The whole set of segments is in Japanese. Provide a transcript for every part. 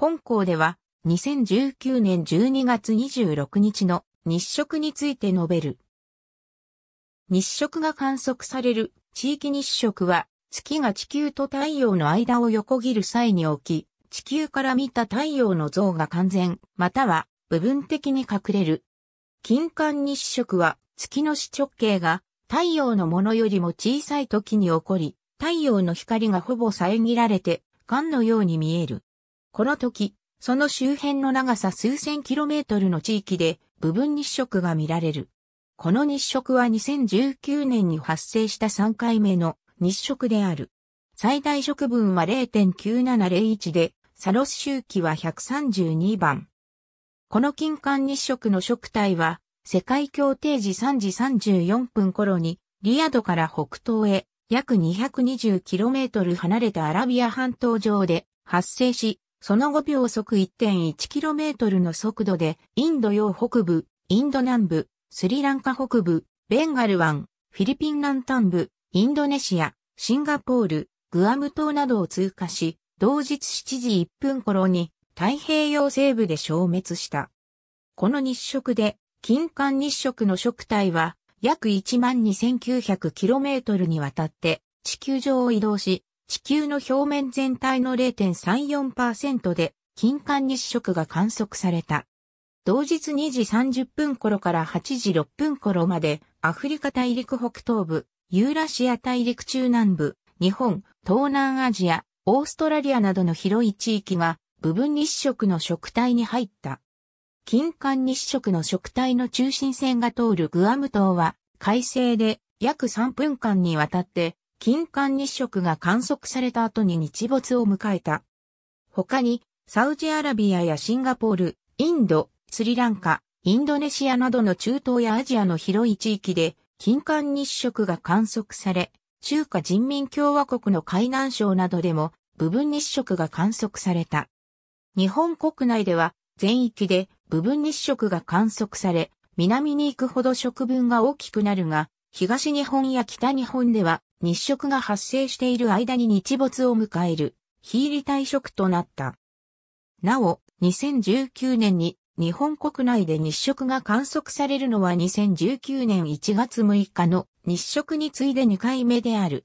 本校では2019年12月26日の日食について述べる。日食が観測される地域日食は月が地球と太陽の間を横切る際に起き、地球から見た太陽の像が完全、または部分的に隠れる。金環日食は月の視直径が太陽のものよりも小さい時に起こり、太陽の光がほぼ遮られて、間のように見える。この時、その周辺の長さ数千キロメートルの地域で部分日食が見られる。この日食は2019年に発生した3回目の日食である。最大食分は0.9701で、サロス周期は132番。この金環日食の食体は、世界協定時3時34分頃に、リアドから北東へ約 220km 離れたアラビア半島上で発生し、その後秒速 1.1km の速度で、インド洋北部、インド南部、スリランカ北部、ベンガル湾、フィリピン南端部、インドネシア、シンガポール、グアム島などを通過し、同日7時1分頃に太平洋西部で消滅した。この日食で、金環日食の食体は約 12,900km にわたって地球上を移動し、地球の表面全体の0.34%で金環日食が観測された。同日2時30分頃から8時6分頃までアフリカ大陸北東部、ユーラシア大陸中南部、日本、東南アジア、オーストラリアなどの広い地域が部分日食の食体に入った。金環日食の食体の中心線が通るグアム島は快晴で約3分間にわたって金環日食が観測された後に日没を迎えた。他に、サウジアラビアやシンガポール、インド、スリランカ、インドネシアなどの中東やアジアの広い地域で、金環日食が観測され、中華人民共和国の海南省などでも部分日食が観測された。日本国内では全域で部分日食が観測され、南に行くほど食分が大きくなるが、東日本や北日本では日食が発生している間に日没を迎える、非り退職となった。なお、2019年に日本国内で日食が観測されるのは2019年1月6日の日食に次いで2回目である。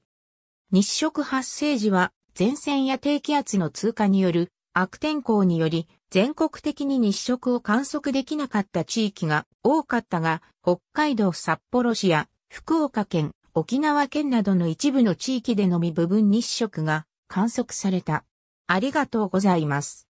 日食発生時は前線や低気圧の通過による悪天候により全国的に日食を観測できなかった地域が多かったが北海道札幌市や福岡県沖縄県などの一部の地域でのみ部分日食が観測された。ありがとうございます。